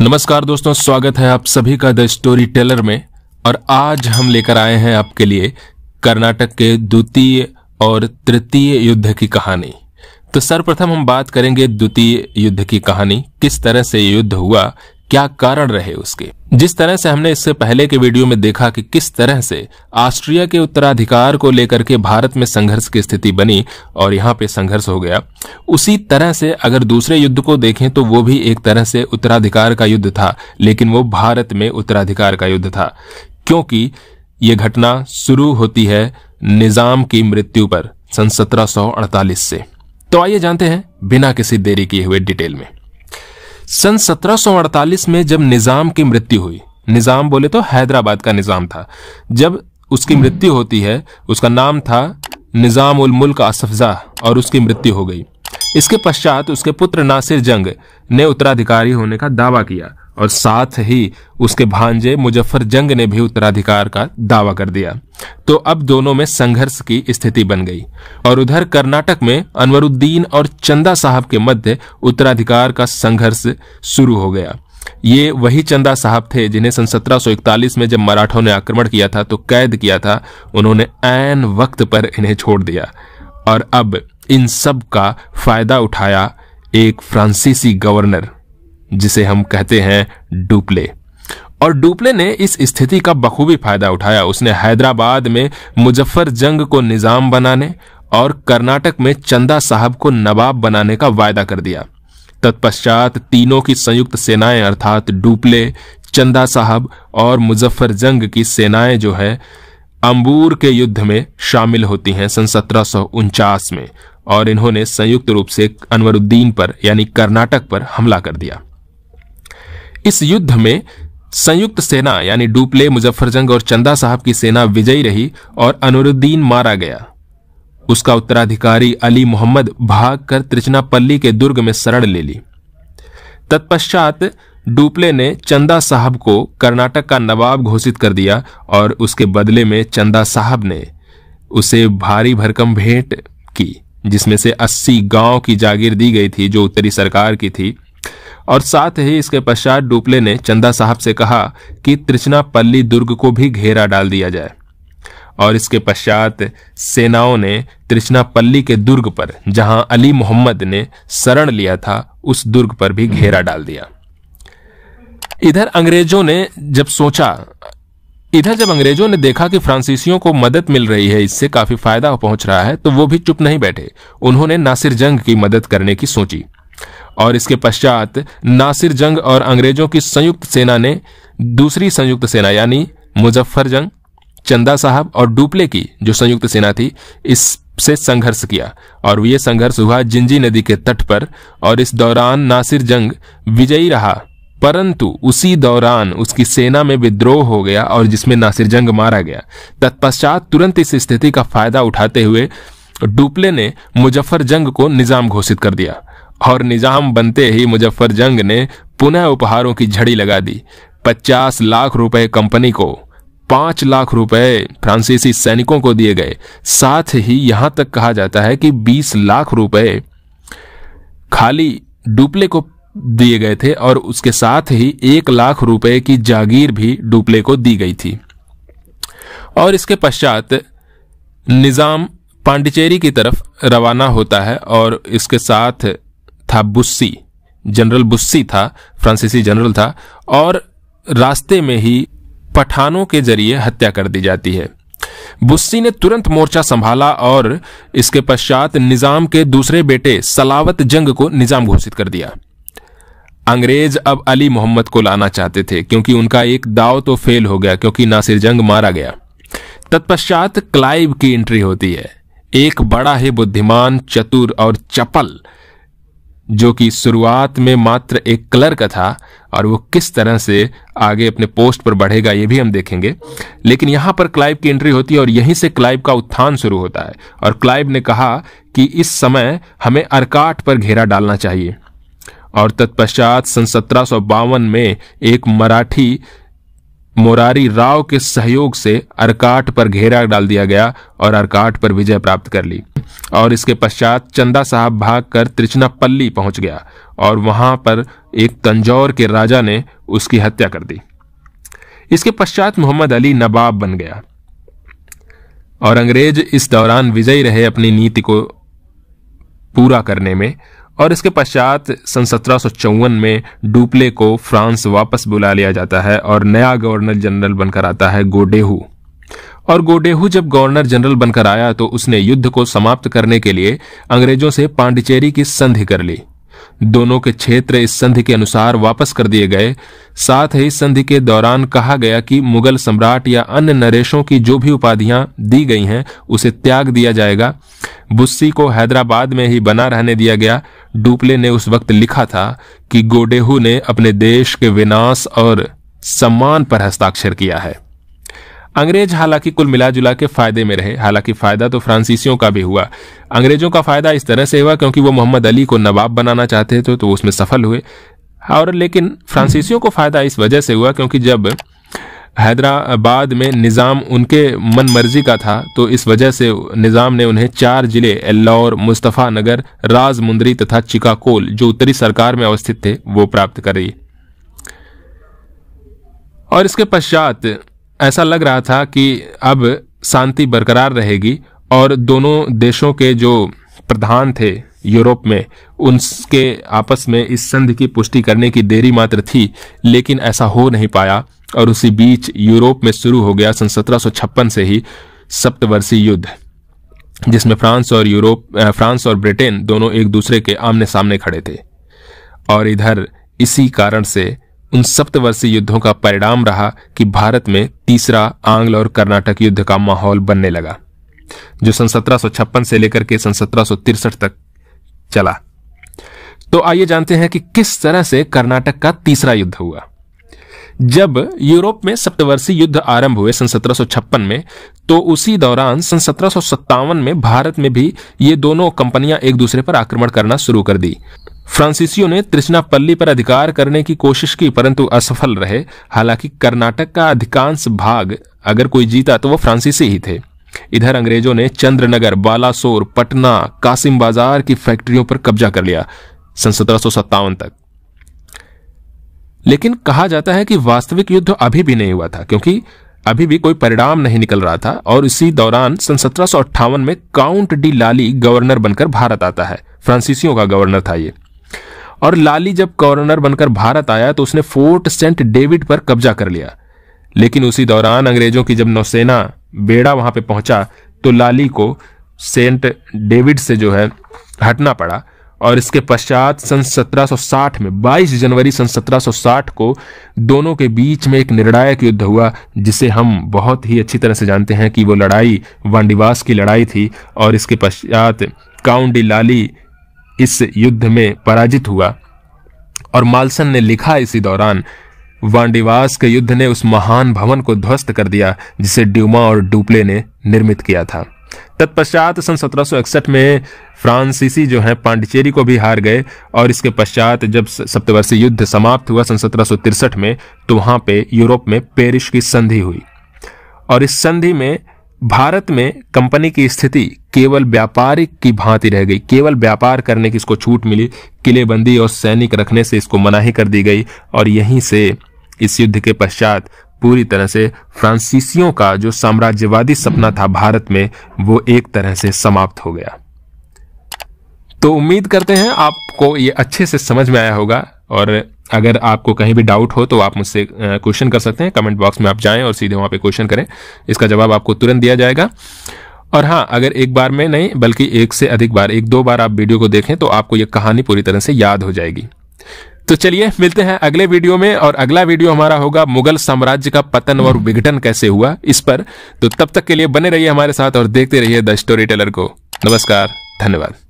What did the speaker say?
नमस्कार दोस्तों स्वागत है आप सभी का द स्टोरी टेलर में और आज हम लेकर आए हैं आपके लिए कर्नाटक के द्वितीय और तृतीय युद्ध की कहानी तो सर्वप्रथम हम बात करेंगे द्वितीय युद्ध की कहानी किस तरह से युद्ध हुआ क्या कारण रहे उसके जिस तरह से हमने इससे पहले के वीडियो में देखा कि किस तरह से ऑस्ट्रिया के उत्तराधिकार को लेकर के भारत में संघर्ष की स्थिति बनी और यहाँ पे संघर्ष हो गया उसी तरह से अगर दूसरे युद्ध को देखें तो वो भी एक तरह से उत्तराधिकार का युद्ध था लेकिन वो भारत में उत्तराधिकार का युद्ध था क्योंकि ये घटना शुरू होती है निजाम की मृत्यु पर सन सत्रह से तो आइए जानते हैं बिना किसी देरी किए हुए डिटेल में सन 1748 में जब निजाम की मृत्यु हुई निजाम बोले तो हैदराबाद का निजाम था जब उसकी मृत्यु होती है उसका नाम था निजाम उल मुल्क असफजा और उसकी मृत्यु हो गई इसके पश्चात उसके पुत्र नासिर जंग ने उत्तराधिकारी होने का दावा किया और साथ ही उसके भांजे मुजफ्फर जंग ने भी उत्तराधिकार का दावा कर दिया तो अब दोनों में संघर्ष की स्थिति बन गई और उधर कर्नाटक में अनवरुद्दीन और चंदा साहब के मध्य उत्तराधिकार का संघर्ष शुरू हो गया ये वही चंदा साहब थे जिन्हें सन 1741 में जब मराठों ने आक्रमण किया था तो कैद किया था उन्होंने ऐन वक्त पर इन्हें छोड़ दिया और अब इन सब का फायदा उठाया एक फ्रांसीसी गवर्नर जिसे हम कहते हैं डुप्ले और डुप्ले ने इस स्थिति का बखूबी फायदा उठाया उसने हैदराबाद में मुजफ्फर जंग को निजाम बनाने और कर्नाटक में चंदा साहब को नवाब बनाने का वायदा कर दिया तत्पश्चात तीनों की संयुक्त सेनाएं अर्थात डुप्ले चंदा साहब और मुजफ्फर जंग की सेनाएं जो है अंबूर के युद्ध में शामिल होती हैं सन सत्रह में और इन्होंने संयुक्त रूप से अनवरुद्दीन पर यानी कर्नाटक पर हमला कर दिया इस युद्ध में संयुक्त सेना यानी डुपले मुजफ्फरजंग और चंदा साहब की सेना विजयी रही और अनुरुद्दीन मारा गया उसका उत्तराधिकारी अली मोहम्मद भागकर त्रिचनापल्ली के दुर्ग में शरण ले ली तत्पश्चात डुपले ने चंदा साहब को कर्नाटक का नवाब घोषित कर दिया और उसके बदले में चंदा साहब ने उसे भारी भरकम भेंट की जिसमें से 80 गांव की जागीर दी गई थी जो उत्तरी सरकार की थी और साथ ही इसके पश्चात डुपले ने चंदा साहब से कहा कि त्रिचनापल्ली दुर्ग को भी घेरा डाल दिया जाए और इसके पश्चात सेनाओं ने त्रिचनापल्ली के दुर्ग पर जहां अली मोहम्मद ने शरण लिया था उस दुर्ग पर भी घेरा डाल दिया इधर अंग्रेजों ने जब सोचा इधर जब अंग्रेजों ने देखा कि फ्रांसीसियों को मदद मिल रही है इससे काफी फायदा पहुंच रहा है तो वो भी चुप नहीं बैठे उन्होंने नासिर जंग की मदद करने की सोची और इसके पश्चात नासिर जंग और अंग्रेजों की संयुक्त सेना ने दूसरी संयुक्त सेना यानी मुजफ्फर जंग चंदा साहब और डुपले की जो संयुक्त सेना थी इससे संघर्ष किया और यह संघर्ष हुआ जिंजी नदी के तट पर और इस दौरान नासिर जंग विजयी रहा परंतु उसी दौरान उसकी सेना में विद्रोह हो गया और जिसमें नासिर जंग मारा गया तत्पश्चात तुरंत इस स्थिति का फायदा उठाते हुए डुपले ने मुजफ्फर जंग को निजाम घोषित कर दिया और निजाम बनते ही मुजफ्फर जंग ने पुनः उपहारों की झड़ी लगा दी पचास लाख रुपए कंपनी को पांच लाख रुपए फ्रांसीसी सैनिकों को दिए गए साथ ही यहां तक कहा जाता है कि बीस लाख रुपए खाली डुप्ले को दिए गए थे और उसके साथ ही एक लाख रुपए की जागीर भी डुप्ले को दी गई थी और इसके पश्चात निजाम पांडिचेरी की तरफ रवाना होता है और इसके साथ था बुस्सी जनरल बुस्सी था फ्रांसीसी जनरल था और रास्ते में ही पठानों के जरिए हत्या कर दी जाती है बुस्सी ने तुरंत मोर्चा संभाला और इसके पश्चात निजाम के दूसरे बेटे सलावत जंग को निजाम घोषित कर दिया अंग्रेज अब अली मोहम्मद को लाना चाहते थे क्योंकि उनका एक दाव तो फेल हो गया क्योंकि नासिर जंग मारा गया तत्पश्चात क्लाइव की एंट्री होती है एक बड़ा ही बुद्धिमान चतुर और चपल जो कि शुरुआत में मात्र एक क्लर्क था और वो किस तरह से आगे अपने पोस्ट पर बढ़ेगा ये भी हम देखेंगे लेकिन यहाँ पर क्लाइव की एंट्री होती है और यहीं से क्लाइव का उत्थान शुरू होता है और क्लाइव ने कहा कि इस समय हमें अरकाट पर घेरा डालना चाहिए और तत्पश्चात सन सत्रह में एक मराठी मोरारी राव के सहयोग से अरकाट पर घेरा डाल दिया गया और अरकाट पर विजय प्राप्त कर ली और इसके पश्चात चंदा साहब भागकर त्रिचनापल्ली पहुंच गया और वहां पर एक तंजौर के राजा ने उसकी हत्या कर दी इसके पश्चात मोहम्मद अली नवाब बन गया और अंग्रेज इस दौरान विजयी रहे अपनी नीति को पूरा करने में और इसके पश्चात सन सत्रह में डुप्ले को फ्रांस वापस बुला लिया जाता है और नया गवर्नर जनरल बनकर आता है गोडेहू और गोडेहू जब गवर्नर जनरल बनकर आया तो उसने युद्ध को समाप्त करने के लिए अंग्रेजों से पांडिचेरी की संधि कर ली दोनों के क्षेत्र इस संधि के अनुसार वापस कर दिए गए साथ ही संधि के दौरान कहा गया कि मुगल सम्राट या अन्य नरेशों की जो भी उपाधियां दी गई हैं उसे त्याग दिया जाएगा बुस्सी को हैदराबाद में ही बना रहने दिया गया डुपले ने उस वक्त लिखा था कि गोडेहू ने अपने देश के विनाश और सम्मान पर हस्ताक्षर किया है अंग्रेज हालांकि कुल मिला जुला के फायदे में रहे हालांकि फायदा तो फ्रांसीसियों का भी हुआ अंग्रेजों का फायदा इस तरह से हुआ क्योंकि वो मोहम्मद अली को नवाब बनाना चाहते थे तो उसमें सफल हुए और लेकिन फ्रांसीसियों को फायदा इस वजह से हुआ क्योंकि जब हैदराबाद में निज़ाम उनके मन मर्जी का था तो इस वजह से निज़ाम ने उन्हें चार जिले एल्लौर मुस्तफ़ा नगर राज मुंदरी तथा चिकाकोल जो उत्तरी सरकार में अवस्थित थे वो प्राप्त करी और इसके पश्चात ऐसा लग रहा था कि अब शांति बरकरार रहेगी और दोनों देशों के जो प्रधान थे यूरोप में उनके आपस में इस संधि की पुष्टि करने की देरी मात्र थी लेकिन ऐसा हो नहीं पाया और उसी बीच यूरोप में शुरू हो गया सन सत्रह से ही सप्तवर्षीय युद्ध जिसमें फ्रांस और यूरोप फ्रांस और ब्रिटेन दोनों एक दूसरे के आमने सामने खड़े थे और इधर इसी कारण से उन सप्तवर्षीय युद्धों का परिणाम रहा कि भारत में तीसरा आंग्ल और कर्नाटक युद्ध का माहौल बनने लगा जो सन सत्रह से लेकर के सन सत्रह तक चला तो आइए जानते हैं कि किस तरह से कर्नाटक का तीसरा युद्ध हुआ जब यूरोप में सप्तवर्षीय युद्ध आरंभ हुए सन सत्रह में तो उसी दौरान सन सत्रह में भारत में भी ये दोनों कंपनियां एक दूसरे पर आक्रमण करना शुरू कर दी फ्रांसीसियों ने त्रिचनापल्ली पर अधिकार करने की कोशिश की परंतु असफल रहे हालांकि कर्नाटक का अधिकांश भाग अगर कोई जीता तो वह फ्रांसीसी ही थे इधर अंग्रेजों ने चंद्रनगर बालासोर पटना कासिम बाजार की फैक्ट्रियों पर कब्जा कर लिया सन सत्रह तक लेकिन कहा जाता है कि वास्तविक युद्ध अभी भी नहीं हुआ था क्योंकि अभी भी कोई परिणाम नहीं निकल रहा था और इसी दौरान सन सत्रह में काउंट डी लाली गवर्नर बनकर भारत आता है फ्रांसीसियों का गवर्नर था ये और लाली जब गवर्नर बनकर भारत आया तो उसने फोर्ट सेंट डेविड पर कब्जा कर लिया लेकिन उसी दौरान अंग्रेजों की जब नौसेना बेड़ा वहां पे पहुंचा तो लाली को सेंट डेविड से जो है हटना पड़ा और इसके पश्चात सन 1760 में 22 जनवरी सन 1760 को दोनों के बीच में एक निर्णायक युद्ध हुआ जिसे हम बहुत ही अच्छी तरह से जानते हैं कि वो लड़ाई वांडिवास की लड़ाई थी और इसके पश्चात काउंडी लाली इस युद्ध में पराजित हुआ और मालसन ने लिखा इसी दौरान वांडिवास के युद्ध ने उस महान भवन को ध्वस्त कर दिया जिसे ड्यूमा और डुप्ले ने निर्मित किया था तत्पश्चात सन 1761 में फ्रांसीसी जो है पांडिचेरी को भी हार गए और इसके पश्चात जब सप्तवर्षीय युद्ध समाप्त हुआ सन सत्रह में तो वहां पे यूरोप में पेरिस की संधि हुई और इस संधि में भारत में कंपनी की स्थिति केवल व्यापारिक की भांति रह गई केवल व्यापार करने की इसको छूट मिली किलेबंदी और सैनिक रखने से इसको मनाही कर दी गई और यहीं से इस युद्ध के पश्चात पूरी तरह से फ्रांसीसियों का जो साम्राज्यवादी सपना था भारत में वो एक तरह से समाप्त हो गया तो उम्मीद करते हैं आपको ये अच्छे से समझ में आया होगा और अगर आपको कहीं भी डाउट हो तो आप मुझसे क्वेश्चन कर सकते हैं कमेंट बॉक्स में आप जाएं और सीधे वहां पे क्वेश्चन करें इसका जवाब आपको तुरंत दिया जाएगा और हाँ अगर एक बार में नहीं बल्कि एक से अधिक बार एक दो बार आप वीडियो को देखें तो आपको यह कहानी पूरी तरह से याद हो जाएगी तो चलिए मिलते हैं अगले वीडियो में और अगला वीडियो हमारा होगा मुगल साम्राज्य का पतन और विघटन कैसे हुआ इस पर तो तब तक के लिए बने रहिए हमारे साथ और देखते रहिए द स्टोरी टेलर को नमस्कार धन्यवाद